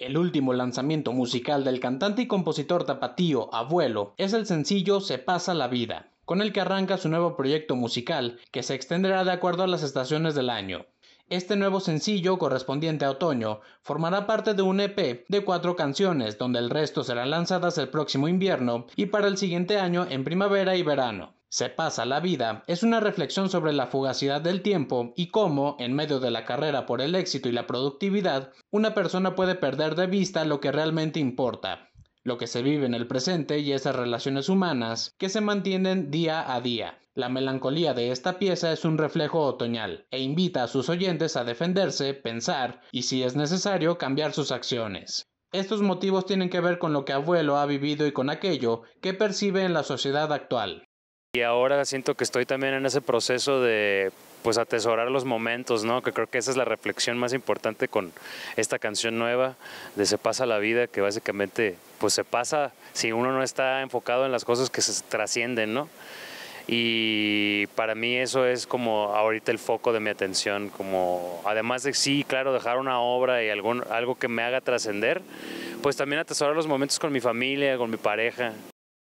El último lanzamiento musical del cantante y compositor tapatío Abuelo es el sencillo Se pasa la vida, con el que arranca su nuevo proyecto musical que se extenderá de acuerdo a las estaciones del año. Este nuevo sencillo, correspondiente a otoño, formará parte de un EP de cuatro canciones, donde el resto serán lanzadas el próximo invierno y para el siguiente año en primavera y verano. Se pasa la vida es una reflexión sobre la fugacidad del tiempo y cómo, en medio de la carrera por el éxito y la productividad, una persona puede perder de vista lo que realmente importa, lo que se vive en el presente y esas relaciones humanas que se mantienen día a día. La melancolía de esta pieza es un reflejo otoñal e invita a sus oyentes a defenderse, pensar y, si es necesario, cambiar sus acciones. Estos motivos tienen que ver con lo que abuelo ha vivido y con aquello que percibe en la sociedad actual. Y ahora siento que estoy también en ese proceso de pues atesorar los momentos, ¿no? Que creo que esa es la reflexión más importante con esta canción nueva de Se pasa la vida, que básicamente pues se pasa si uno no está enfocado en las cosas que se trascienden, ¿no? Y para mí eso es como ahorita el foco de mi atención, como además de sí, claro, dejar una obra y algún, algo que me haga trascender, pues también atesorar los momentos con mi familia, con mi pareja.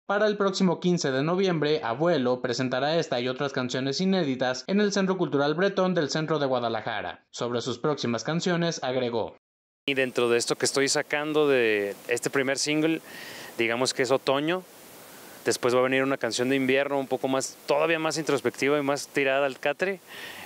Para el próximo 15 de noviembre, Abuelo presentará esta y otras canciones inéditas en el Centro Cultural Bretón del centro de Guadalajara. Sobre sus próximas canciones, agregó. Y dentro de esto que estoy sacando de este primer single, digamos que es otoño, Después va a venir una canción de invierno un poco más, todavía más introspectiva y más tirada al catre.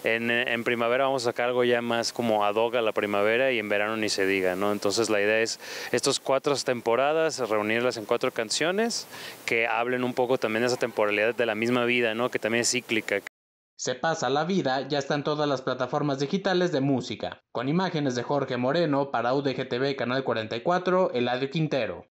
En, primavera vamos a sacar algo ya más como adoga la primavera y en verano ni se diga, ¿no? Entonces la idea es estas cuatro temporadas, reunirlas en cuatro canciones que hablen un poco también de esa temporalidad de la misma vida, ¿no? Que también es cíclica. Se pasa la vida ya están todas las plataformas digitales de música, con imágenes de Jorge Moreno para UDGTV Canal 44, Eladio Quintero.